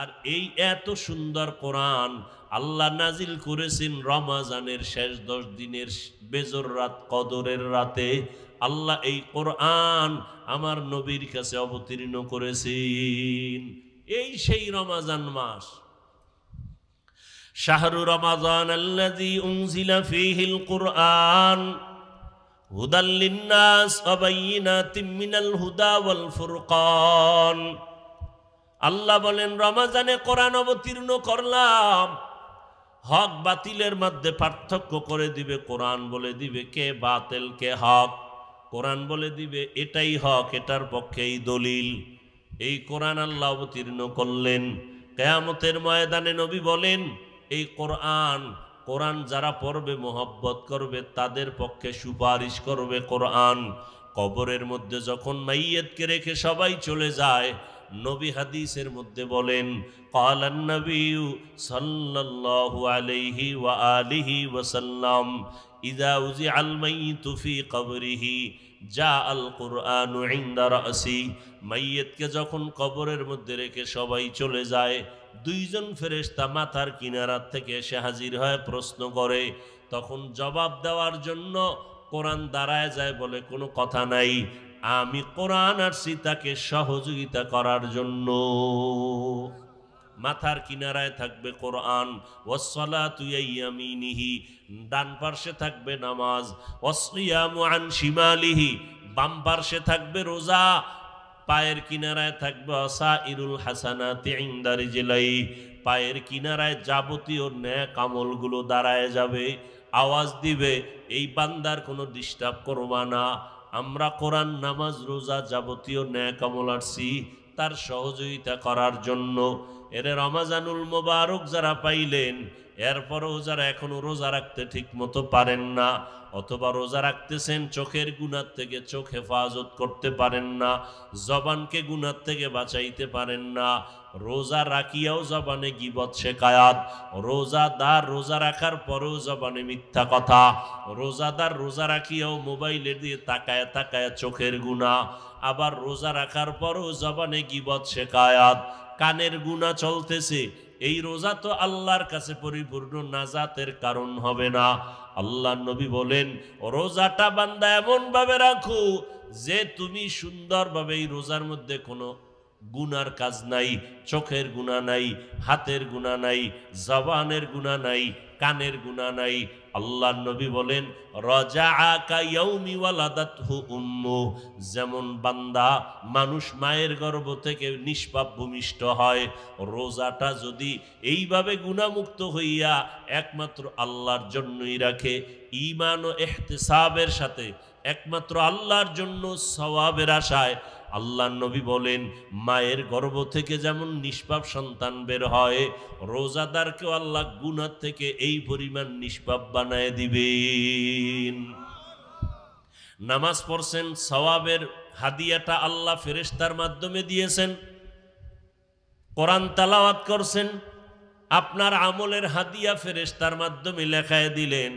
আর এই এত সুন্দর কোরআন আল্লাহ নাজিল করেছেন রমাজানের শেষ দশ দিনের বেজর রাত কদরের রাতে আল্লাহ এই কোরআন আমার নবীর কাছে অবতীর্ণ করেছেন এই সেই রমাজান মাস শাহরু রমাজান আল্লাজি উংজিলা ফিহিল কোরআন হুদাল্লিন্নাস অবাইনা তিমিনাল হুদা ওয়াল ফুরকান আল্লাহ বলেন রমাজানে কোরআন অবতীর্ণ করলাম হক বাতিলের মধ্যে পার্থক্য করে দিবে কোরআন বলে দিবে কে বাতেল কে হক কোরআন বলে দিবে এটাই হক এটার পক্ষেই দলিল এই কোরআন আল্লাহ অবতীর্ণ করলেন কেয়ামতের ময়দানে নবী বলেন এই কোরআন কোরআন যারা পড়বে মোহব্বত করবে তাদের পক্ষে সুপারিশ করবে কোরআন কবরের মধ্যে যখন মাইয়েতকে রেখে সবাই চলে যায় নবী হাদিসের মধ্যে বলেন কালান নবী সাল্লাল্লাহু আলাইহি ওয়া আলিহি ওয়াসাল্লাম ইদা উজি আলমাইতু ফি কবরিহি যা আল কোরআন আসি মাইয়েতকে যখন কবরের মধ্যে রেখে সবাই চলে যায় দুইজন ফেরেশতা মাথার কিনারার থেকে সে হাজির হয় প্রশ্ন করে তখন জবাব দেওয়ার জন্য কোরআন দাঁড়ায় যায় বলে কোনো কথা নাই আমি কোরআন আর সীতাকে সহযোগিতা করার জন্য মাথার কিনারায় থাকবে কোরআন ওসলা নিহি ডান পার্শ্বে থাকবে নামাজ অসিয়ামু আন শিমালিহি বাম পার্শ্বে থাকবে রোজা পায়ের কিনারায় থাকবে অসা ইরুল হাসানা তিংদারি জেলাই পায়ের কিনারায় যাবতীয় ন্যাক কামলগুলো দাঁড়ায় যাবে আওয়াজ দিবে এই বান্দার কোনো ডিস্টার্ব করবা না আমরা কোরআন নামাজ রোজা যাবতীয় ন্যায় আমল আসছি তার সহযোগিতা করার জন্য এর রমাজানুল মোবারক যারা পাইলেন এরপরও যারা এখনও রোজা রাখতে ঠিক মতো পারেন না অথবা রোজা রাখতেছেন চোখের গুণার থেকে চোখ হেফাজত করতে পারেন না জবানকে গুণার থেকে বাঁচাইতে পারেন না রোজা রাখিয়াও জবানে গিবত শেখায়াত রোজাদার রোজা রাখার পরেও জবানে মিথ্যা কথা রোজাদার রোজা রাখিয়াও মোবাইলে দিয়ে তাকায় তাকায় চোখের গুণা আবার রোজা রাখার পরেও জবানে গিবত শেখায়াত কানের গুণা চলতেছে এই রোজা তো আল্লাহর কাছে পরিপূর্ণ নাজাতের কারণ হবে না আল্লাহ নবী বলেন রোজাটা বান্দা এমনভাবে রাখো যে তুমি সুন্দরভাবে এই রোজার মধ্যে কোনো গুনার কাজ নাই চোখের গুণা নাই হাতের গুণা নাই জবানের গুণা নাই কানের গুণা নাই আল্লাহ নবী বলেন রজা আকা যেমন বান্দা মানুষ মায়ের গর্ভ থেকে নিষ্পাপ ভূমিষ্ঠ হয় রোজাটা যদি এইভাবে গুণামুক্ত হইয়া একমাত্র আল্লাহর জন্যই রাখে ইমান ও এহতেসাবের সাথে একমাত্র আল্লাহর জন্য সবাবের আশায় আল্লাহ নবী বলেন মায়ের গর্ভ থেকে যেমন নিষ্পাপ সন্তান বের হয় রোজাদারকেও আল্লাহ গুনার থেকে এই পরিমাণ নিষ্পাপ বানায় দিবেন নামাজ পড়ছেন সওয়াবের হাদিয়াটা আল্লাহ ফেরেস্তার মাধ্যমে দিয়েছেন কোরআন তালাওয়াত করছেন আপনার আমলের হাদিয়া ফেরেস্তার মাধ্যমে লেখায় দিলেন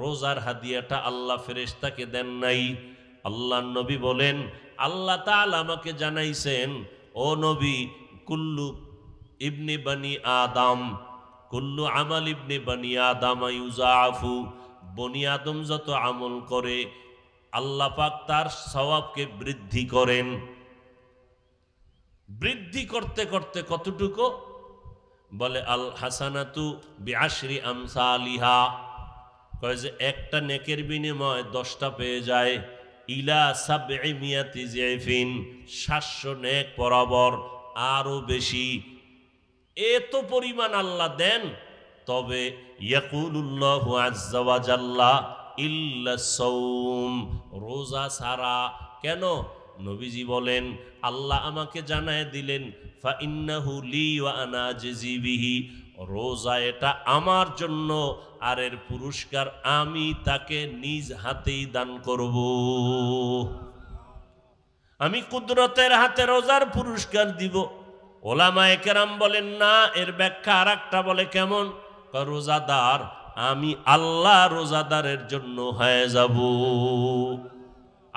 রোজার হাদিয়াটা আল্লাহ ফেরেস্তাকে দেন নাই আল্লাহ নবী বলেন আল্লাহ তাল আমাকে জানাইছেন ও নবী কুল্লু ইবনে বানি আদাম কুল্লু আমাল ইবনে বানি আদাম আফু বনি আদম যত আমল করে আল্লাহ পাক তার স্বভাবকে বৃদ্ধি করেন বৃদ্ধি করতে করতে কতটুকু বলে আল হাসানাতু বিআশরি আমসা আলিহা কয় যে একটা নেকের বিনিময় দশটা পেয়ে যায় ইলা নেক বরাবর আরো বেশি এত পরিমাণ আল্লাহ দেন তবে রোজা সারা কেন নবীজি বলেন আল্লাহ আমাকে জানায় দিলেন ফা ইন্নাহু লি ওয়া আনা জিবিহি রোজা এটা আমার জন্য আর এর পুরস্কার আমি তাকে নিজ হাতেই দান করব আমি কুদরতের হাতে রোজার পুরস্কার দিব ওলামা একেরাম বলেন না এর ব্যাখ্যা আর একটা বলে কেমন রোজাদার আমি আল্লাহ রোজাদারের জন্য হয়ে যাব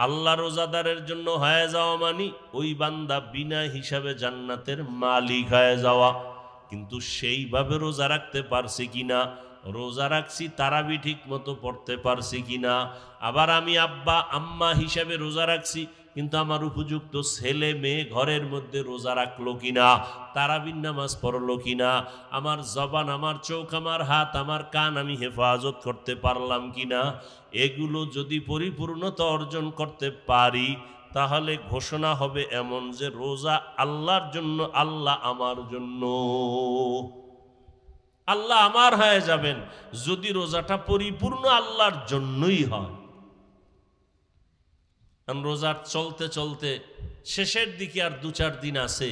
আল্লাহ রোজাদারের জন্য হয়ে যাওয়া মানি ওই বান্দা বিনা হিসাবে জান্নাতের মালিক হয়ে যাওয়া কিন্তু সেইভাবে রোজা রাখতে পারছি কিনা রোজা রাখছি তারাবি ঠিক মতো পড়তে পারছি কিনা আবার আমি আব্বা আম্মা হিসাবে রোজা রাখছি কিন্তু আমার উপযুক্ত ছেলে মেয়ে ঘরের মধ্যে রোজা রাখলো কিনা তারাবির নামাজ পড়লো কিনা আমার জবান আমার চোখ আমার হাত আমার কান আমি হেফাজত করতে পারলাম কিনা এগুলো যদি পরিপূর্ণতা অর্জন করতে পারি তাহলে ঘোষণা হবে এমন যে রোজা আল্লাহর জন্য আল্লাহ আমার জন্য আল্লাহ আমার হয়ে যাবেন যদি রোজাটা পরিপূর্ণ আল্লাহর জন্যই হয় রোজার চলতে চলতে শেষের দিকে আর দু চার দিন আছে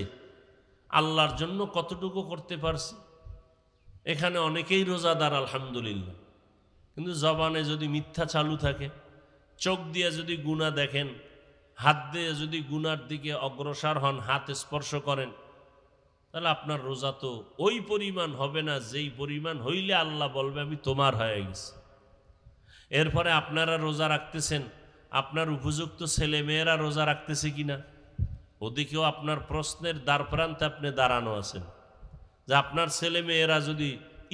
আল্লাহর জন্য কতটুকু করতে পারছি এখানে অনেকেই রোজাদার আলহামদুলিল্লাহ কিন্তু জবানে যদি মিথ্যা চালু থাকে চোখ দিয়ে যদি গুণা দেখেন হাত দিয়ে যদি গুনার দিকে অগ্রসর হন হাত স্পর্শ করেন তাহলে আপনার রোজা তো ওই পরিমাণ হবে না যেই পরিমাণ হইলে আল্লাহ বলবে আমি তোমার হয়ে গেছি এরপরে আপনারা রোজা রাখতেছেন আপনার উপযুক্ত ছেলে মেয়েরা রোজা রাখতেছে কিনা ওদিকেও আপনার প্রশ্নের দ্বার প্রান্তে আপনি দাঁড়ানো আছেন যে আপনার ছেলে মেয়েরা যদি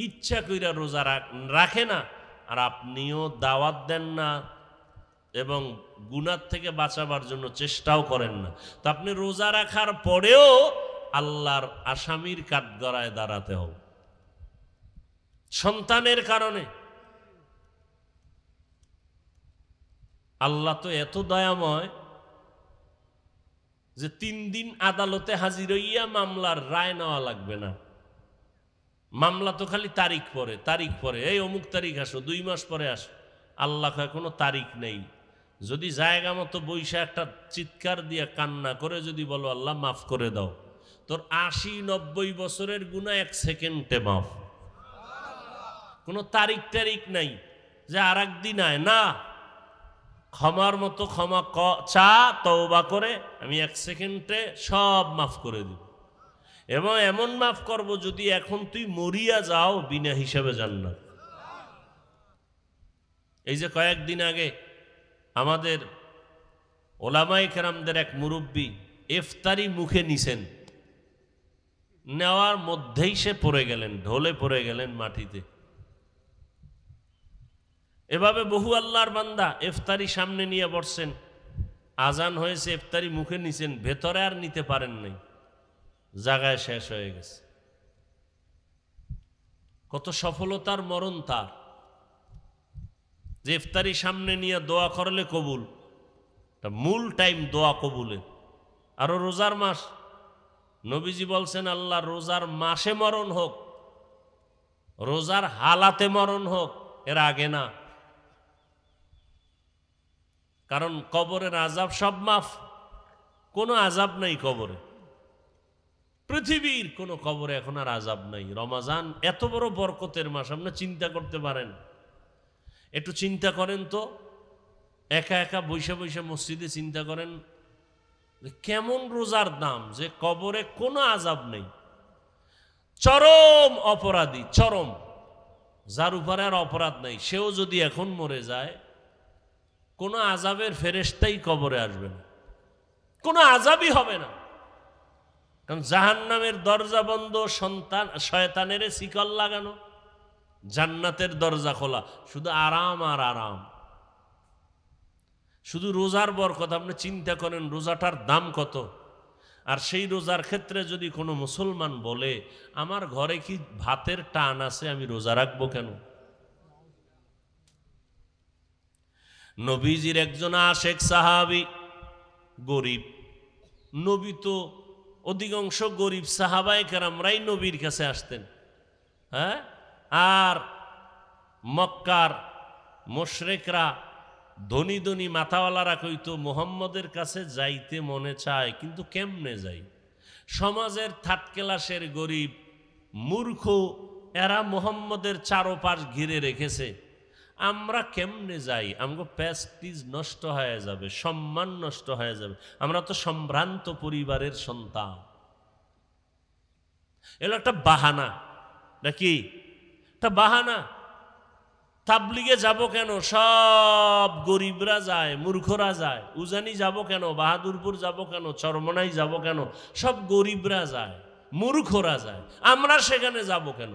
ইচ্ছা কইরা রোজা রাখে না আর আপনিও দাওয়াত দেন না এবং গুনার থেকে বাঁচাবার জন্য চেষ্টাও করেন না তো আপনি রোজা রাখার পরেও আল্লাহর আসামির কাঠগড়ায় দাঁড়াতে হবে সন্তানের কারণে আল্লাহ তো এত দয়াময় যে তিন দিন আদালতে হাজির হইয়া মামলার রায় নেওয়া লাগবে না মামলা তো খালি তারিখ পরে তারিখ পরে এই অমুক তারিখ আসো দুই মাস পরে আসো আল্লাহ কোনো তারিখ নেই যদি জায়গা মতো বৈশা একটা চিৎকার দিয়ে কান্না করে যদি বলো আল্লাহ মাফ করে দাও তোর আশি নব্বই বছরের গুণা এক সেকেন্ডে মাফ কোনো তারিখ তারিখ নাই যে আর একদিন আয় না ক্ষমার মতো ক্ষমা ক চা তওবা করে আমি এক সেকেন্ডে সব মাফ করে দিব এবং এমন মাফ করব যদি এখন তুই মরিয়া যাও বিনা হিসাবে না এই যে কয়েকদিন আগে আমাদের ওলামাই কেরামদের এক মুরব্বী এফতারি মুখে নিছেন নেওয়ার মধ্যেই সে পড়ে গেলেন ঢলে পড়ে গেলেন মাটিতে এভাবে বহু আল্লাহর বান্দা এফতারি সামনে নিয়ে বসছেন আজান হয়েছে এফতারি মুখে নিছেন ভেতরে আর নিতে পারেন নাই জায়গায় শেষ হয়ে গেছে কত সফলতার মরণ তার যে ইফতারি সামনে নিয়ে দোয়া করলে কবুল মূল টাইম দোয়া কবুলে আরও রোজার মাস নবীজি বলছেন আল্লাহ রোজার মাসে মরণ হোক রোজার হালাতে মরণ হোক এর আগে না কারণ কবরের আজাব সব মাফ কোনো আজাব নাই কবরে পৃথিবীর কোনো কবরে এখন আর আজাব নাই রমাজান এত বড় বরকতের মাস আপনার চিন্তা করতে পারেন একটু চিন্তা করেন তো একা একা বৈশে বৈশে মসজিদে চিন্তা করেন কেমন রোজার দাম যে কবরে কোনো আজাব নেই চরম অপরাধী চরম যার উপরে আর অপরাধ নাই সেও যদি এখন মরে যায় কোনো আজাবের ফেরেস্তাই কবরে আসবে না কোনো আজাবই হবে না কারণ জাহান্নামের দরজা বন্ধ সন্তান শয়তানের শিকল লাগানো জান্নাতের দরজা খোলা শুধু আরাম আর আরাম শুধু রোজার বরকত আপনি চিন্তা করেন রোজাটার দাম কত আর সেই রোজার ক্ষেত্রে যদি কোনো মুসলমান বলে আমার ঘরে কি ভাতের টান আছে আমি রোজা রাখবো কেন নবীজির একজন আশেখ সাহাবি গরিব নবী তো অধিকাংশ গরিব সাহাবাই কেরামরাই নবীর কাছে আসতেন হ্যাঁ আর মক্কার মোশরেকরা ধনী ধনী মাথাওয়ালারা কইতো মোহাম্মদের কাছে যাইতে মনে চায় কিন্তু কেমনে যাই সমাজের থাটকেলাসের গরিব মূর্খ এরা মোহাম্মদের চারোপাশ ঘিরে রেখেছে আমরা কেমনে যাই আমাকে প্যাস্টিজ নষ্ট হয়ে যাবে সম্মান নষ্ট হয়ে যাবে আমরা তো সম্ভ্রান্ত পরিবারের সন্তান এলো একটা বাহানা নাকি তা বাহানা তাবলিগে যাব কেন সব গরিবরা যায় মূর্খরা যায় উজানি যাব কেন বাহাদুরপুর যাব কেন চরমনাই যাব কেন সব গরিবরা যায় মূর্খরা যায় আমরা সেখানে যাব কেন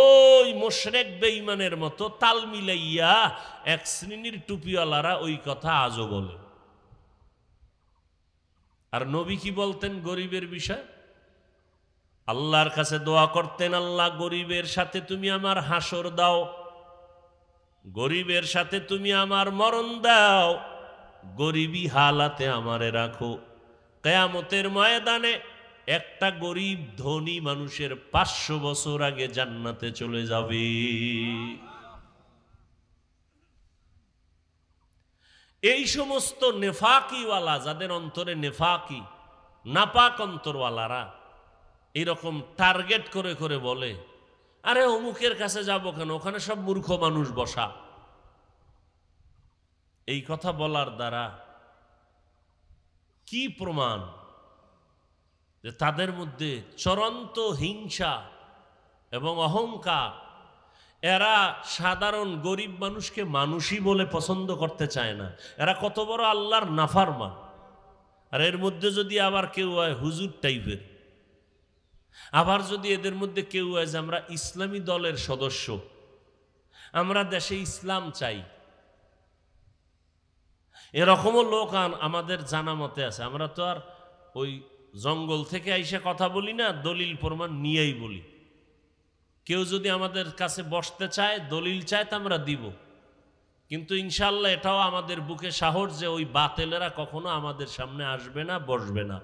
ওই মোশরেক বেঈমানের মতো তাল মিলাইয়া এক শ্রেণীর টুপিওয়ালারা ওই কথা আজও বলে আর নবী কি বলতেন গরিবের বিষয় আল্লাহর কাছে দোয়া করতেন আল্লাহ গরিবের সাথে তুমি আমার হাসর দাও গরিবের সাথে তুমি আমার মরণ দাও গরিবই হালাতে আমারে রাখো কেয়ামতের ময়দানে একটা গরিব ধনী মানুষের পাঁচশো বছর আগে জান্নাতে চলে যাবে এই সমস্ত নেফাকিওয়ালা যাদের অন্তরে নেফাকি নাপাক অন্তরওয়ালারা এরকম টার্গেট করে করে বলে আরে অমুকের কাছে যাব কেন ওখানে সব মূর্খ মানুষ বসা এই কথা বলার দ্বারা কি প্রমাণ যে তাদের মধ্যে চরন্ত হিংসা এবং অহংকার এরা সাধারণ গরিব মানুষকে মানুষই বলে পছন্দ করতে চায় না এরা কত বড় আল্লাহর নাফারমান আর এর মধ্যে যদি আবার কেউ হয় হুজুর টাইপের আবার যদি এদের মধ্যে কেউ যে আমরা ইসলামী দলের সদস্য আমরা দেশে ইসলাম চাই এরকমও লোক আমাদের জানা মতে আছে আমরা তো আর ওই জঙ্গল থেকে আইসা কথা বলি না দলিল প্রমাণ নিয়েই বলি কেউ যদি আমাদের কাছে বসতে চায় দলিল চায় তা আমরা দিব কিন্তু ইনশাল্লাহ এটাও আমাদের বুকে সাহস যে ওই বাতেলেরা কখনো আমাদের সামনে আসবে না বসবে না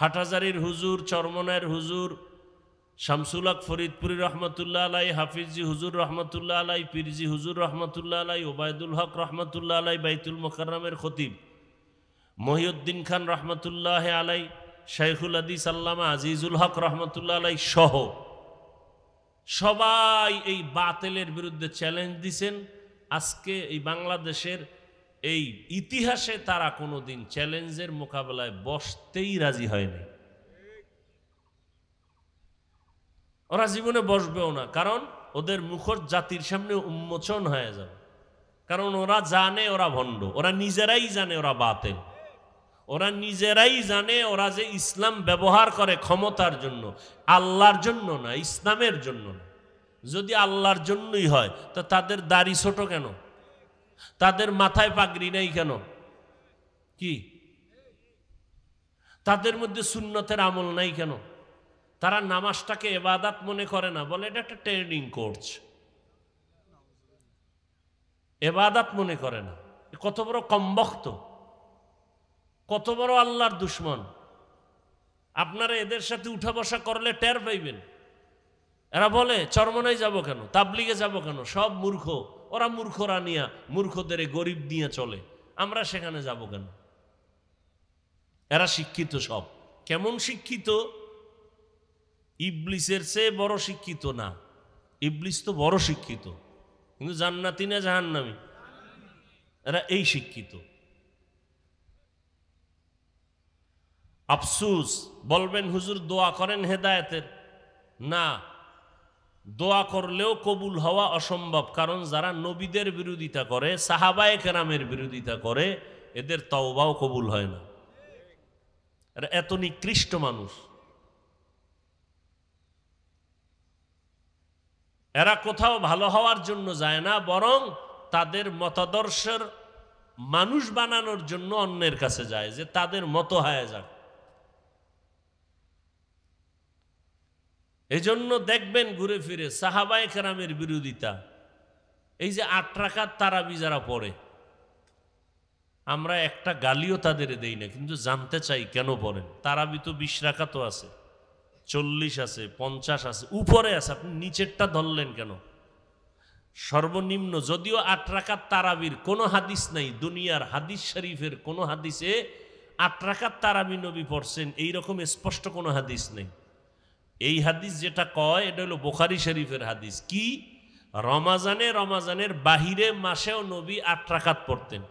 হাটাজারির হুজুর চরমনের হুজুর শামসুলাক ফরিদপুরি রহমতুল্লাহ আলাই হাফিজি হুজুর রহমতুল্লাহ আলাই পিরজি হুজুর রহমতুল্লাহ আলাই ওবায়দুল হক রহমতুল্লাহ আলাই বাইতুল মোকাররামের খতিব মহিউদ্দিন খান রহমতুল্লাহ আলাই শাইখুল আদিস আল্লামা আজিজুল হক রহমতুল্লাহ আলাই সহ সবাই এই বাতেলের বিরুদ্ধে চ্যালেঞ্জ দিছেন আজকে এই বাংলাদেশের এই ইতিহাসে তারা কোনোদিন চ্যালেঞ্জের মোকাবেলায় বসতেই রাজি হয়নি ওরা জীবনে বসবেও না কারণ ওদের মুখর জাতির সামনে উন্মোচন হয়ে যাবে কারণ ওরা জানে ওরা ভণ্ড ওরা নিজেরাই জানে ওরা বাতেন ওরা নিজেরাই জানে ওরা যে ইসলাম ব্যবহার করে ক্ষমতার জন্য আল্লাহর জন্য না ইসলামের জন্য না যদি আল্লাহর জন্যই হয় তো তাদের দাড়ি ছোট কেন তাদের মাথায় পাগড়ি নেই কেন কি তাদের মধ্যে সুন্নতের আমল নাই কেন তারা নামাজটাকে এবাদাত মনে করে না বলে এটা একটা ট্রেনিং কোর্স এবাদাত মনে করে না কত বড় কমবক্ত কত বড় আল্লাহর দুশ্মন আপনারা এদের সাথে উঠা বসা করলে টের পাইবেন এরা বলে চরমনায় যাব কেন তাবলিগে যাব কেন সব মূর্খ ওরা মূর্খরা নিয়া মূর্খদের গরিব নিয়ে চলে আমরা সেখানে যাব কেন এরা শিক্ষিত সব কেমন শিক্ষিত ইবলিসের চেয়ে বড় শিক্ষিত না ইবলিস তো বড় শিক্ষিত কিন্তু জান্নাতি না জাহান্নামি এরা এই শিক্ষিত আফসুস বলবেন হুজুর দোয়া করেন হেদায়তের না দোয়া করলেও কবুল হওয়া অসম্ভব কারণ যারা নবীদের বিরোধিতা করে সাহাবায় কেরামের বিরোধিতা করে এদের তওবাও কবুল হয় না এত নিকৃষ্ট মানুষ এরা কোথাও ভালো হওয়ার জন্য যায় না বরং তাদের মতাদর্শের মানুষ বানানোর জন্য অন্যের কাছে যায় যে তাদের মতো হয়ে যায় এজন্য দেখবেন ঘুরে ফিরে সাহাবায় কেরামের বিরোধিতা এই যে আট টাকার তারাবি যারা পড়ে আমরা একটা গালিও তাদের দেই না কিন্তু জানতে চাই কেন পড়েন তারাবি তো বিশ তো আছে চল্লিশ আছে পঞ্চাশ আছে উপরে আছে আপনি নিচেরটা ধরলেন কেন সর্বনিম্ন যদিও আট রাখার তারাবির কোনো হাদিস নাই দুনিয়ার হাদিস শরীফের কোনো হাদিসে আট রাখার তারাবি নবী পড়ছেন এইরকম স্পষ্ট কোনো হাদিস নেই এই হাদিস যেটা কয় এটা হলো বোখারি শরীফের হাদিস কি রমাজানে রমাজানের বাহিরে মাসেও নবী আট রাকাত পড়তেন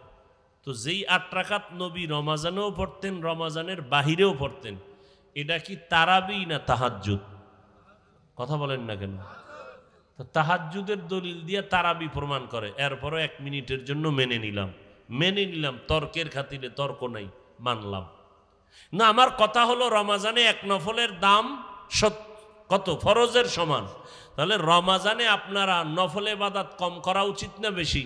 তো যেই আট রাকাত নবী রমাজানেও পড়তেন রমাজানের বাহিরেও পড়তেন এটা কি তারাবি না তাহাজুদ কথা বলেন না কেন তো তাহাজ্জুদের দলিল দিয়ে তারাবি প্রমাণ করে এরপরও এক মিনিটের জন্য মেনে নিলাম মেনে নিলাম তর্কের খাতিরে তর্ক নাই মানলাম না আমার কথা হলো রমাজানে এক নফলের দাম কত ফরজের সমান তাহলে রমাজানে আপনারা নফলে বাদাত কম করা উচিত না বেশি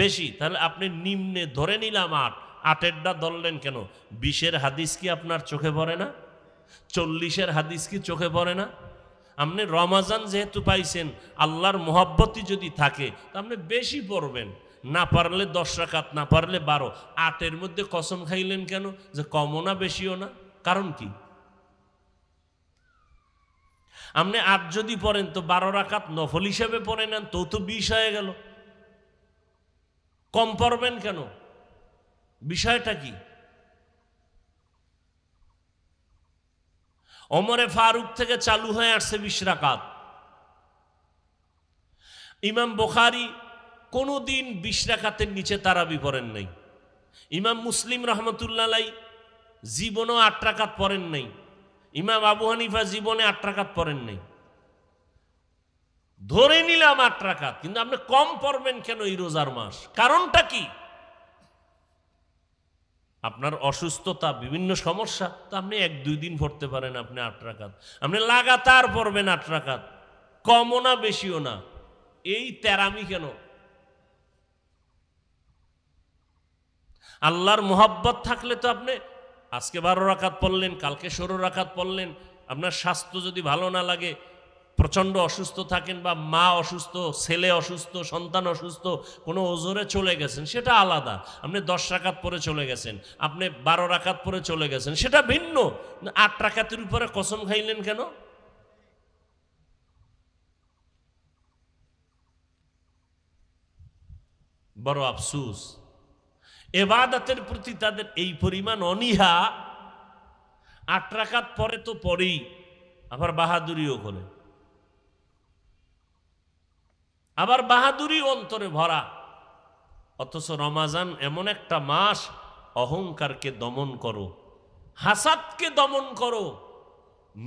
বেশি তাহলে আপনি নিম্নে ধরে নিলাম আট আটেরটা ধরলেন কেন বিশের হাদিস কি আপনার চোখে পড়ে না চল্লিশের হাদিস কি চোখে পড়ে না আপনি রমাজান যেহেতু পাইছেন আল্লাহর মোহাব্বতই যদি থাকে তা আপনি বেশি পড়বেন না পারলে দশ রাকাত না পারলে বারো আটের মধ্যে কসম খাইলেন কেন যে কমও না বেশিও না কারণ কি আপনি আট যদি পড়েন তো বারো রাখাত নফল হিসেবে পড়ে নেন তো তো বিষ হয়ে গেল কম পড়বেন কেন বিষয়টা কি অমরে ফারুক থেকে চালু হয়ে আসছে বিশ রাকাত ইমাম বোখারি কোনো দিন বিশ রাকাতের নিচে তারা বিপরেন নাই ইমাম মুসলিম রহমতুল্লাহ জীবনও আট রাকাত পড়েন নাই ইমাম আবু হানিফা জীবনে আট রাকাত পড়েন নাই ধরে নিলাম আট রাকাত কিন্তু আপনি কম পড়বেন কেন এই রোজার মাস কারণটা কি আপনার অসুস্থতা বিভিন্ন সমস্যা তো আপনি এক দুই দিন পড়তে পারেন আপনি আট রাকাত আপনি লাগাতার পড়বেন আট কমও না বেশিও না এই তেরামি কেন আল্লাহর মোহাব্বত থাকলে তো আপনি আজকে বারো রাখাত পড়লেন কালকে ষোলো রাখাত পড়লেন আপনার স্বাস্থ্য যদি ভালো না লাগে প্রচণ্ড অসুস্থ থাকেন বা মা অসুস্থ ছেলে অসুস্থ সন্তান অসুস্থ কোনো ওজোরে চলে গেছেন সেটা আলাদা আপনি দশ রাখাত পরে চলে গেছেন আপনি বারো রাখাত পরে চলে গেছেন সেটা ভিন্ন আট রাখাতের উপরে কসম খাইলেন কেন বড় আফসুস এবাদাতের প্রতি তাদের এই পরিমাণ অনিহা আট পরে তো পরেই আবার বাহাদুরিও করে আবার বাহাদুরি অন্তরে ভরা অথচ রমাজান এমন একটা মাস অহংকারকে দমন করো হাসাদকে দমন করো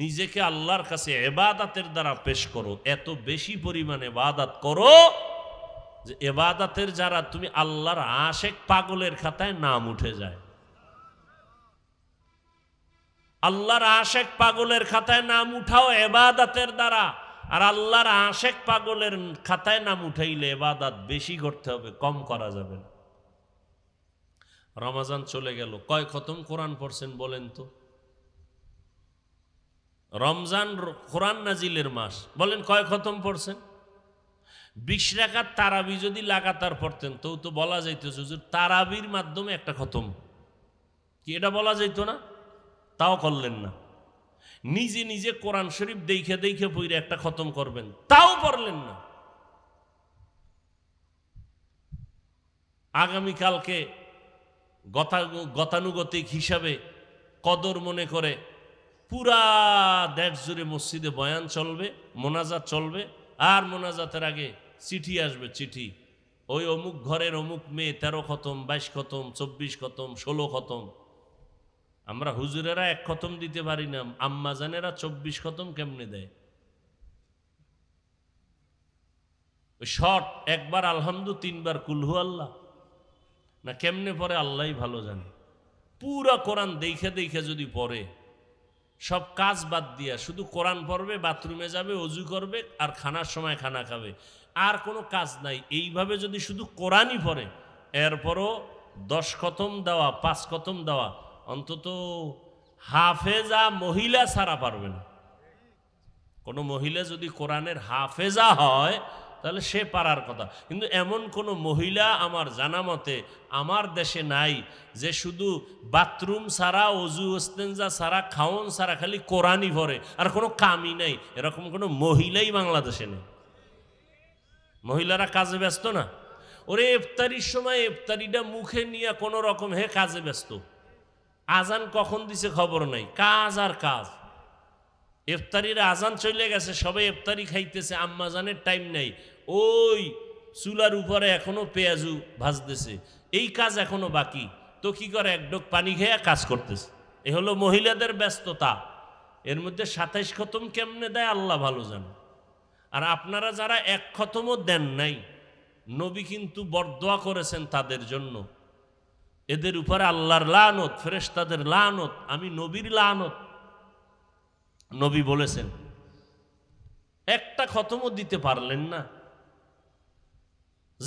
নিজেকে আল্লাহর কাছে এবাদাতের দ্বারা পেশ করো এত বেশি পরিমাণে বাদাত করো যে এবাদাতের যারা তুমি আল্লাহর আশেক পাগলের খাতায় নাম উঠে যায় আল্লাহর আশেক পাগলের খাতায় নাম উঠাও এবাদাতের দ্বারা আর আল্লাহর আশেক পাগলের খাতায় নাম উঠাইলে এবাদাত বেশি করতে হবে কম করা যাবে না রমাজান চলে গেল কয় খতম কোরআন পড়ছেন বলেন তো রমজান কোরআন নাজিলের মাস বলেন কয় খতম পড়ছেন বিশ তারাবি যদি লাগাতার পড়তেন তো তো বলা যাইত হুজুর তারাবির মাধ্যমে একটা খতম কি এটা বলা যাইত না তাও করলেন না নিজে নিজে কোরআন শরীফ দেখে দেখে পইরে একটা খতম করবেন তাও পড়লেন না আগামীকালকে গতানুগতিক হিসাবে কদর মনে করে পুরা দেশ জুড়ে মসজিদে বয়ান চলবে মোনাজাত চলবে আর মোনাজাতের আগে চিঠি আসবে চিঠি ওই অমুক ঘরের অমুক মেয়ে তেরো খতম বাইশ খতম চব্বিশ খতম ষোলো খতম আমরা হুজুরেরা এক খতম দিতে পারি না আম্মাজানেরা চব্বিশ খতম কেমনে দেয় শর্ট একবার আলহামদু তিনবার কুলহু আল্লাহ না কেমনে পরে আল্লাহ ভালো জানে পুরা কোরআন দেখে দেখে যদি পড়ে সব কাজ বাদ দিয়া শুধু কোরআন পড়বে বাথরুমে যাবে অজু করবে আর খানার সময় খানা খাবে আর কোনো কাজ নাই এইভাবে যদি শুধু কোরআনই পড়ে এরপরও দশ খতম দেওয়া পাঁচ খতম দেওয়া অন্তত হাফেজা মহিলা ছাড়া পারবে না কোনো মহিলা যদি কোরআনের হাফেজা হয় তাহলে সে পারার কথা কিন্তু এমন কোনো মহিলা আমার জানা মতে আমার দেশে নাই যে শুধু বাথরুম ছাড়া অজু ওস্তেঞ্জা ছাড়া খাওন ছাড়া খালি কোরআনই ভরে আর কোনো কামই নাই এরকম কোনো মহিলাই বাংলাদেশে নেই মহিলারা কাজে ব্যস্ত না ওরে ইফতারির সময় ইফতারিটা মুখে নিয়ে কোনো রকম হে কাজে ব্যস্ত আজান কখন দিছে খবর নাই কাজ আর কাজ ইফতারির আজান চলে গেছে সবাই ইফতারি খাইতেছে আম্মাজানের টাইম নাই ওই চুলার উপরে এখনও পেঁয়াজু ভাজতেছে এই কাজ এখনও বাকি তো কি করে এক ডোক পানি খেয়ে কাজ করতেছে এ হলো মহিলাদের ব্যস্ততা এর মধ্যে সাতাইশ খতম কেমনে দেয় আল্লাহ ভালো জানো আর আপনারা যারা এক খতমও দেন নাই নবী কিন্তু বরদোয়া করেছেন তাদের জন্য এদের উপরে আল্লাহর লানত তাদের লানত আমি নবীর লানত নবী বলেছেন একটা খতমও দিতে পারলেন না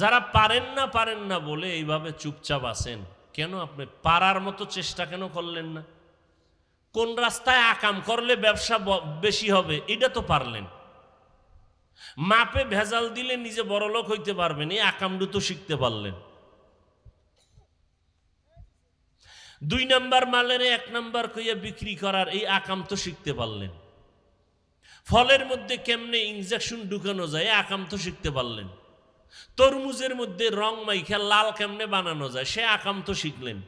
যারা পারেন না পারেন না বলে এইভাবে চুপচাপ আসেন কেন আপনি পারার মতো চেষ্টা কেন করলেন না কোন রাস্তায় আকাম করলে ব্যবসা বেশি হবে এটা তো পারলেন মাপে ভেজাল দিলে নিজে বড় লোক হইতে পারবেন এই আকামডু তো শিখতে পারলেন দুই নাম্বার মালের এক নাম্বার কইয়া বিক্রি করার এই আকাম তো শিখতে পারলেন ফলের মধ্যে কেমনে ইনজেকশন ঢুকানো যায় আকাম তো শিখতে পারলেন তরমুজের মধ্যে রং মাইখা লাল কেমনে বানানো যায় সে আকাম তো শিখলেন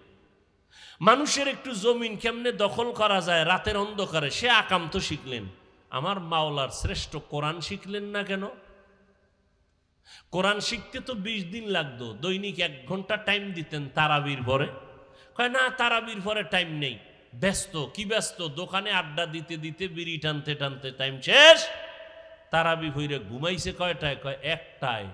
মানুষের একটু জমিন কেমনে দখল করা যায় রাতের অন্ধকারে সে আকাম তো শিখলেন আমার মাওলার শ্রেষ্ঠ কোরআন শিখলেন না কেন কোরআন শিখতে তো বিশ দিন লাগতো দৈনিক এক ঘন্টা টাইম দিতেন তারাবির পরে কয় না তারাবির পরে টাইম নেই ব্যস্ত কি ব্যস্ত দোকানে আড্ডা দিতে দিতে বিড়ি টানতে টানতে টাইম শেষ তারাবি হইরে ঘুমাইছে কয়টায় কয় একটায়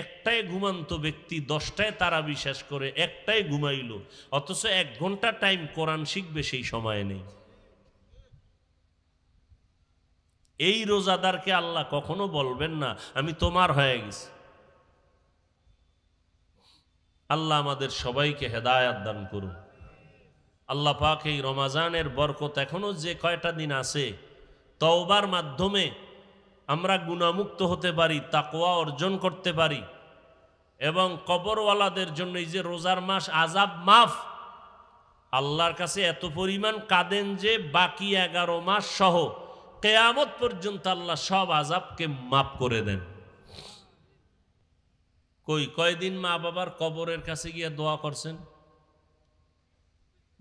একটাই ঘুমান্ত ব্যক্তি দশটায় তারাবি শেষ করে একটাই ঘুমাইল অথচ এক ঘন্টা টাইম কোরআন শিখবে সেই সময় নেই এই রোজাদারকে আল্লাহ কখনো বলবেন না আমি তোমার হয়ে গেছি আল্লাহ আমাদের সবাইকে হেদায়াত দান করুন আল্লাহ পাক এই রমাজানের বরকত এখনও যে কয়টা দিন আছে তওবার মাধ্যমে আমরা গুণামুক্ত হতে পারি তাকোয়া অর্জন করতে পারি এবং কবরওয়ালাদের জন্য এই যে রোজার মাস আজাব মাফ আল্লাহর কাছে এত পরিমাণ কাঁদেন যে বাকি এগারো মাস সহ কেয়ামত পর্যন্ত আল্লাহ সব আজাবকে মাফ করে দেন কই কয়দিন মা বাবার কবরের কাছে গিয়ে দোয়া করছেন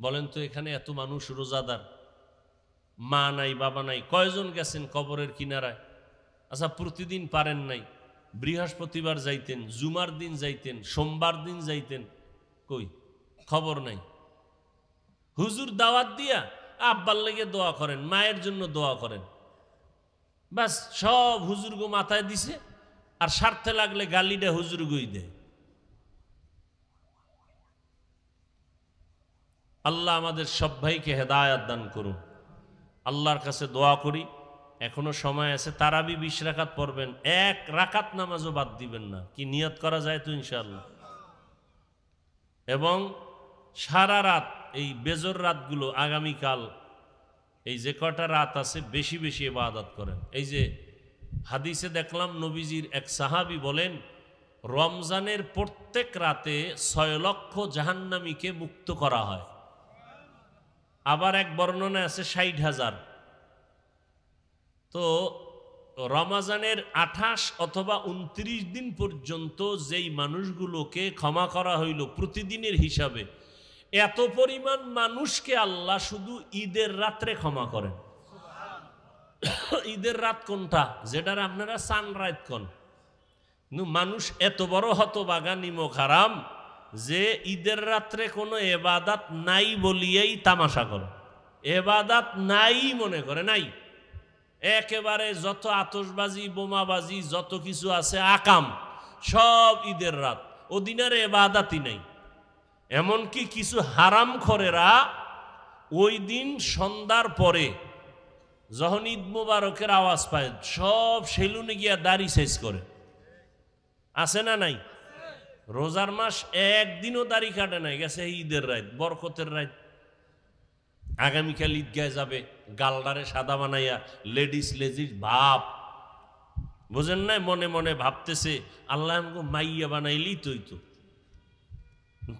বলেন তো এখানে এত মানুষ রোজাদার মা নাই বাবা নাই কয়জন গেছেন কবরের কিনারায় আচ্ছা প্রতিদিন পারেন নাই বৃহস্পতিবার যাইতেন জুমার দিন যাইতেন সোমবার দিন যাইতেন কই খবর নাই হুজুর দাওয়াত দিয়া আব্বার লেগে দোয়া করেন মায়ের জন্য দোয়া করেন বাস সব গো মাথায় দিছে আর স্বার্থে লাগলে গালিটা হুজুরগই দেয় আল্লাহ আমাদের সব ভাইকে হেদায়াত দান করুন আল্লাহর কাছে দোয়া করি এখনো সময় আছে তারাবি বিশ রাখাত পড়বেন এক রাকাত নামাজও বাদ দিবেন না কি নিয়ত করা যায় তো ইনশাল্লাহ এবং সারা রাত এই বেজর রাতগুলো আগামীকাল এই যে কটা রাত আছে বেশি বেশি এবাদত করেন এই যে হাদিসে দেখলাম নবীজির এক সাহাবি বলেন রমজানের প্রত্যেক রাতে ছয় লক্ষ জাহান্নামীকে মুক্ত করা হয় আবার এক বর্ণনা আছে ষাট হাজার তো রমাজানের আঠাশ অথবা উনত্রিশ দিন পর্যন্ত যেই মানুষগুলোকে ক্ষমা করা হইল প্রতিদিনের হিসাবে এত পরিমাণ মানুষকে আল্লাহ শুধু ঈদের রাত্রে ক্ষমা করেন ঈদের রাত কোনটা যেটার আপনারা সানরাইজ কোন মানুষ এত বড় হতবাগা নিমক হারাম যে ঈদের রাত্রে কোনো এবাদাত নাই বলিয়েই তামাশা করে এবাদাত নাই মনে করে নাই একেবারে যত আতসবাজি বোমাবাজি যত কিছু আছে আকাম সব ঈদের রাত ওদিনের এবাদাতই নাই এমনকি কিছু হারাম খরেরা ওই দিন সন্ধ্যার পরে যখন ঈদ মুবারকের আওয়াজ পায় সব সেলুনে গিয়া দাড়ি শেষ করে আছে না নাই রোজার মাস একদিনও দাড়ি কাটে নাই গেছে ঈদের রাইত বরকতের রাত আগামীকাল ঈদগায় যাবে গালদারে সাদা বানাইয়া লেডিস লেডিস ভাব বোঝেন নাই মনে মনে ভাবতেছে আল্লাহ মাইয়া বানাইলি তুই তো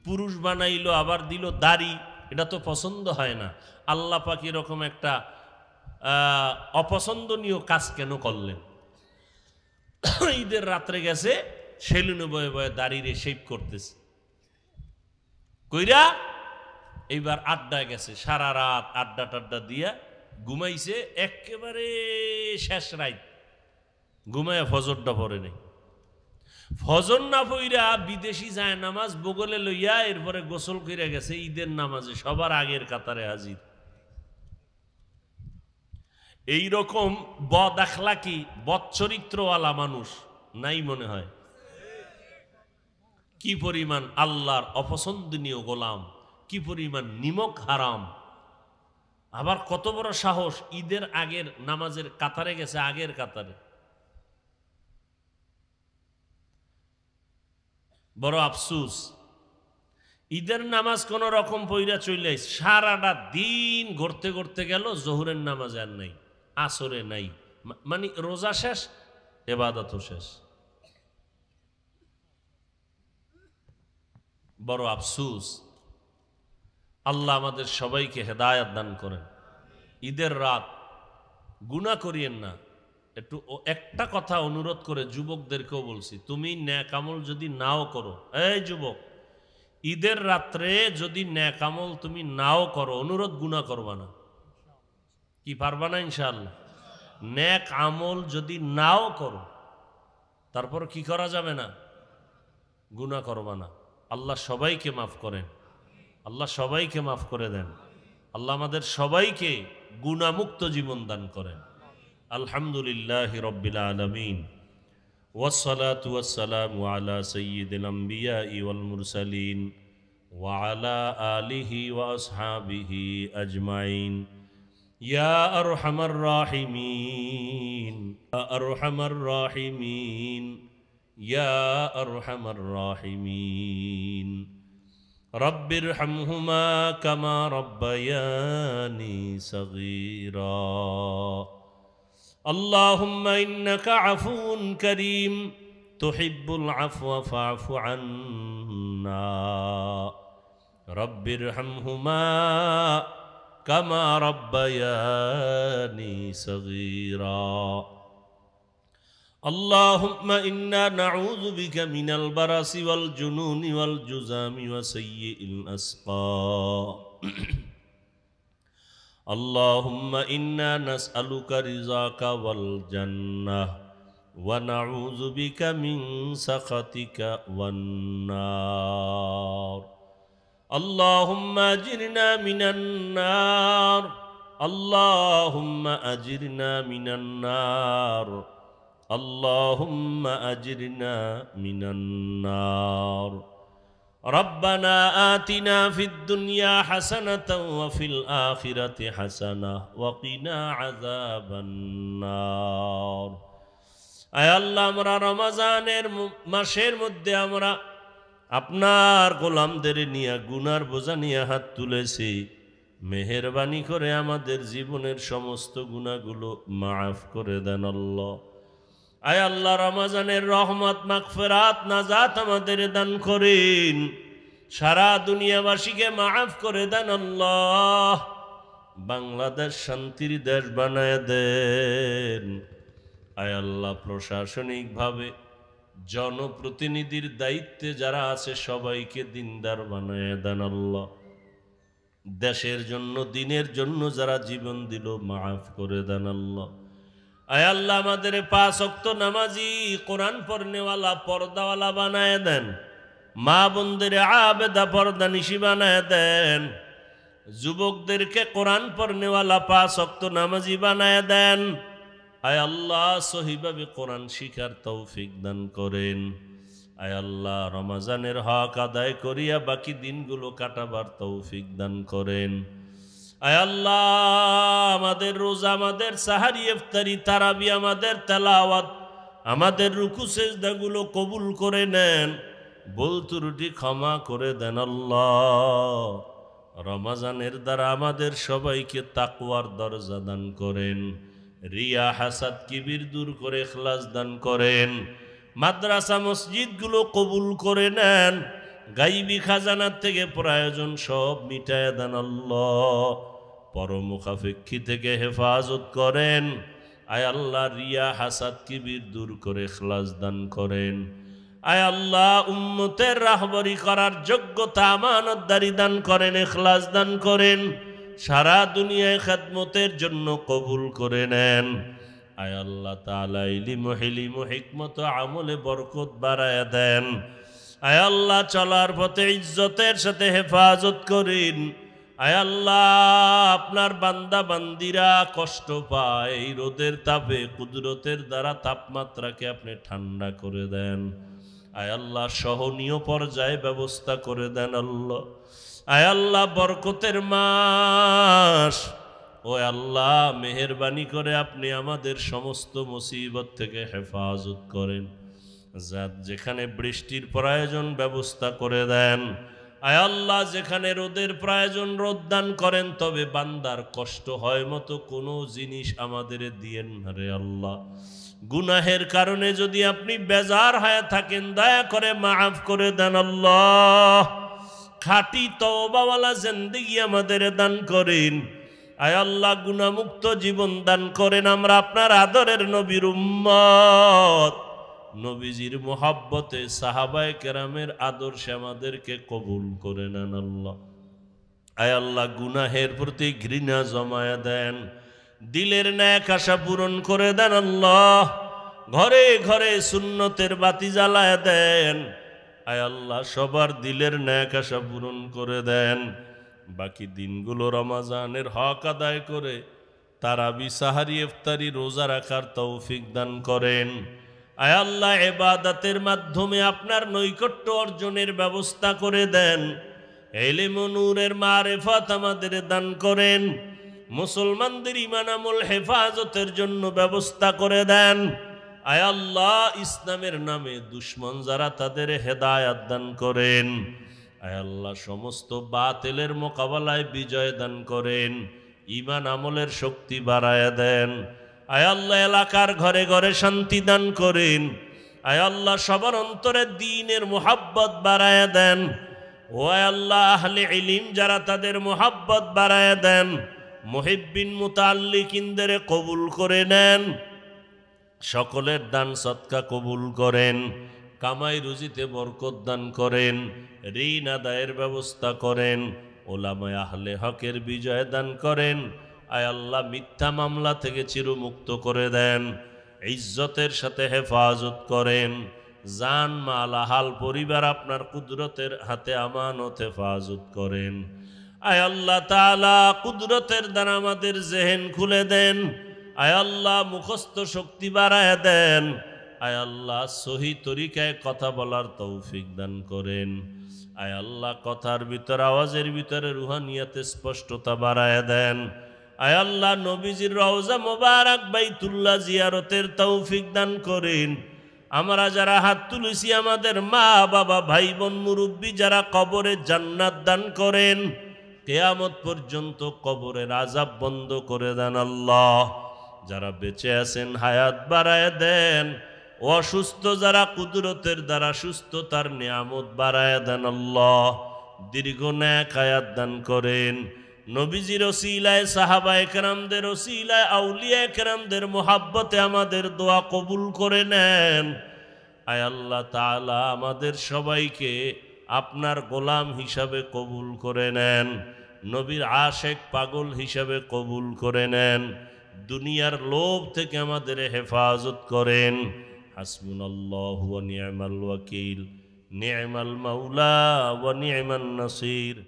পুরুষ বানাইলো আবার দিল দাড়ি এটা তো পছন্দ হয় না আল্লাহ পাকি এরকম একটা অপছন্দনীয় কাজ কেন করলেন ঈদের রাত্রে গেছে সেলুনে বয়ে বয়ে দাঁড়িয়ে শেভ করতেছে কইরা এইবার আড্ডা গেছে সারা রাত আড্ডা টাড্ডা দিয়া ঘুমাইছে একেবারে শেষ রাইত ঘুমায় ফজরটা পরে নেই ফজর না পইরা বিদেশি যায় নামাজ বগলে লইয়া এরপরে গোসল করে গেছে ঈদের নামাজে সবার আগের কাতারে হাজির এই রকম বদ কি বৎসরিত্রওয়ালা মানুষ নাই মনে হয় কি পরিমাণ আল্লাহর অপছন্দনীয় গোলাম কি পরিমাণ নিমক হারাম আবার কত বড় সাহস ঈদের আগের নামাজের কাতারে গেছে আগের কাতারে বড় আফসুস ঈদের নামাজ কোন রকম পইরা চলে সারাটা দিন ঘুরতে ঘুরতে গেল জহুরের নামাজ আর নাই আসরে নাই মানে রোজা শেষ এবাদত শেষ বড় আফসুস আল্লাহ আমাদের সবাইকে হেদায়াত দান করেন ঈদের রাত গুণা করিয়েন না একটু একটা কথা অনুরোধ করে যুবকদেরকেও বলছি তুমি ন্যাকামল যদি নাও করো এই যুবক ঈদের রাত্রে যদি ন্যাকামল তুমি নাও করো অনুরোধ গুণা করবা না কি পারবা না ইনশাল্লাহ ন্যাক আমল যদি নাও করো তারপর কি করা যাবে না গুণা করবা না আল্লাহ সবাইকে মাফ করেন আল্লাহ সবাইকে মাফ করে দেন আল্লাহ আমাদের সবাইকে গুণামুক্ত জীবন দান করেন الحمد لله رب العالمين والصلاة والسلام على سيد الأنبياء والمرسلين وعلى آله وأصحابه أجمعين يا أرحم الراحمين يا أرحم الراحمين يا أرحم الراحمين رب ارحمهما كما ربياني صغيراً اللهم إنك عفو كريم تحب العفو فاعف عنا رب ارحمهما كما ربياني صغيرا اللهم إنا نعوذ بك من البرص والجنون والجزام وسيء الأسقام اللهم إنا نسألك رزاك والجنة ونعوذ بك من سخطك والنار اللهم أجرنا من النار اللهم أجرنا من النار اللهم أجرنا من النار ربنا آتنا في الدنيا حسنة وفي الآخرة حسنة وقنا عذاب النار আয় আল্লাহ আমরা রমাজানের মাসের মধ্যে আমরা আপনার গোলামদের নিয়ে গুনার বোঝা নিয়ে হাত তুলেছি মেহরবানি করে আমাদের জীবনের সমস্ত গুণাগুলো মাফ করে দেন আল্লাহ আয় আল্লাহ রমাজানের রহমত মাকফেরাত নাজাত আমাদের দান করেন সারা দুনিয়াবাসীকে মাফ করে দেন আল্লাহ বাংলাদেশ শান্তির দেশ বানায় দেন আয় আল্লাহ প্রশাসনিকভাবে জনপ্রতিনিধির দায়িত্বে যারা আছে সবাইকে দিনদার বানায় দেন আল্লাহ দেশের জন্য দিনের জন্য যারা জীবন দিল মাফ করে দেন আল্লাহ আয় আল্লাহ আমাদের পাঁচ অক্ত নামাজি কোরআন পর্নেওয়ালা পর্দাওয়ালা বানায় দেন মা বোনদের আবেদা পর্দা নিশি বানায় দেন যুবকদেরকে কোরআন পর্নেওয়ালা পাঁচ অক্ত নামাজি বানায় দেন আয় আল্লাহ সহিভাবে কোরআন শিকার তৌফিক দান করেন আয় আল্লাহ রমাজানের হক আদায় করিয়া বাকি দিনগুলো কাটাবার তৌফিক দান করেন আল্লাহ আমাদের রোজা আমাদের সাহারি ইফতারি তারাবি আমাদের তেলাওয়াত আমাদের রুকু সেজদাগুলো কবুল করে নেন বলতু রুটি ক্ষমা করে দেন আল্লাহ রমাজানের দ্বারা আমাদের সবাইকে তাকুয়ার দরজা দান করেন রিয়া হাসাদ কিবির দূর করে খ্লাস দান করেন মাদ্রাসা মসজিদগুলো কবুল করে নেন গাইবি খাজানার থেকে প্রয়োজন সব মিটায় দেন আল্লাহ পরমুখাপেক্ষী থেকে হেফাজত করেন আয় আল্লাহ রিয়া হাসাদ কিবির দূর করে খ্লাস দান করেন আয় আল্লাহ উম্মতের রাহবরি করার যোগ্যতা আমানতদারি দান করেন এখলাস দান করেন সারা দুনিয়ায় খেদমতের জন্য কবুল করে নেন আয় আল্লাহ তালা ইলিম হিলিম হিকমত আমলে বরকত বাড়ায় দেন আয় আল্লাহ চলার পথে ইজ্জতের সাথে হেফাজত করেন আয় আল্লাহ আপনার বান্দা বান্দিরা কষ্ট পায় রোদের তাপে কুদরতের দ্বারা তাপমাত্রাকে আপনি ঠান্ডা করে দেন আয় আল্লাহ সহনীয় পর্যায়ে ব্যবস্থা করে দেন আল্লাহ আয় আল্লাহ বরকতের মাস ও আল্লাহ মেহরবানি করে আপনি আমাদের সমস্ত মুসিবত থেকে হেফাজত করেন যাত যেখানে বৃষ্টির প্রয়োজন ব্যবস্থা করে দেন আয় আল্লাহ যেখানে রোদের প্রয়োজন রোদ দান করেন তবে বান্দার কষ্ট হয় মতো কোনো জিনিস আমাদের দিয়েন রে আল্লাহ গুনাহের কারণে যদি আপনি বেজার হয়ে থাকেন দয়া করে মাফ করে দেন আল্লাহ খাটি তওবাওয়ালা জিন্দগি আমাদের দান করেন আয় আল্লাহ গুণামুক্ত জীবন দান করেন আমরা আপনার আদরের নবীর উম্মত নবীজির মোহাব্বতে সাহাবায় কেরামের আদর্শে আমাদেরকে কবুল করে নেন আল্লাহ আয় আল্লাহ গুনাহের প্রতি ঘৃণা জমায়া দেন দিলের ন্যাক আশা পূরণ করে দেন আল্লাহ ঘরে ঘরে সুন্নতের বাতি জ্বালায় দেন আয় আল্লাহ সবার দিলের ন্যাক আশা পূরণ করে দেন বাকি দিনগুলো রমাজানের হক আদায় করে তারাবি সাহারি ইফতারি রোজা রাখার তৌফিক দান করেন আল্লাহ এবাদাতের মাধ্যমে আপনার নৈকট্য অর্জনের ব্যবস্থা করে দেন এলিমনুরের মারেফাত আমাদের দান করেন মুসলমানদের ইমানামুল হেফাজতের জন্য ব্যবস্থা করে দেন আয় আল্লাহ ইসলামের নামে দুশ্মন যারা তাদের হেদায়াত দান করেন আয় আল্লাহ সমস্ত বাতেলের মোকাবেলায় বিজয় দান করেন ইমান আমলের শক্তি বাড়ায় দেন আয়াল্লাহ এলাকার ঘরে ঘরে শান্তি দান করেন আয়াল্লাহ সবার অন্তরে দিনের মোহাব্বত বাড়ায় দেন ও আল্লাহ আহলে ইলিম যারা তাদের মোহাব্বত বাড়ায় দেন মহিব্বিন মুতাল্লিকিনদের কবুল করে নেন সকলের দান সৎকা কবুল করেন কামাই রুজিতে বরকত দান করেন ঋণ আদায়ের ব্যবস্থা করেন ওলামায় আহলে হকের বিজয় দান করেন আয় আল্লাহ মিথ্যা মামলা থেকে চিরমুক্ত করে দেন ইজ্জতের সাথে হেফাজত করেন জান মাল আহাল পরিবার আপনার কুদরতের হাতে আমানত হেফাজত করেন আয় আল্লাহ তালা কুদরতের দ্বারা আমাদের জেহেন খুলে দেন আয় আল্লাহ মুখস্থ শক্তি বাড়ায় দেন আয় আল্লাহ সহি তরিকায় কথা বলার তৌফিক দান করেন আয় আল্লাহ কথার ভিতর আওয়াজের ভিতরে রুহানিয়াতে স্পষ্টতা বাড়ায় দেন আয়াল্লাহ নবীজির রওজা মোবারক বাইতুল্লাহ জিয়ারতের তৌফিক দান করেন আমরা যারা হাত তুলেছি আমাদের মা বাবা ভাই বোন মুরব্বী যারা কবরে জান্নাত দান করেন কেয়ামত পর্যন্ত কবরের আজাব বন্ধ করে দেন আল্লাহ যারা বেঁচে আছেন হায়াত বাড়ায় দেন অসুস্থ যারা কুদরতের দ্বারা সুস্থ তার নিয়ামত বাড়ায় দেন আল্লাহ দীর্ঘ ন্যাক হায়াত দান করেন নবীজির ওসিলায় সাহাবা একরামদের ওসিলায় আউলিয়া একরামদের মোহাব্বতে আমাদের দোয়া কবুল করে নেন আয় আল্লাহ তালা আমাদের সবাইকে আপনার গোলাম হিসাবে কবুল করে নেন নবীর আশেক পাগল হিসাবে কবুল করে নেন দুনিয়ার লোভ থেকে আমাদের হেফাজত করেন হাসমুল্লাহ নিয়ামাল ওয়াকিল নিয়ামাল মাউলা ও নিয়ামান নাসির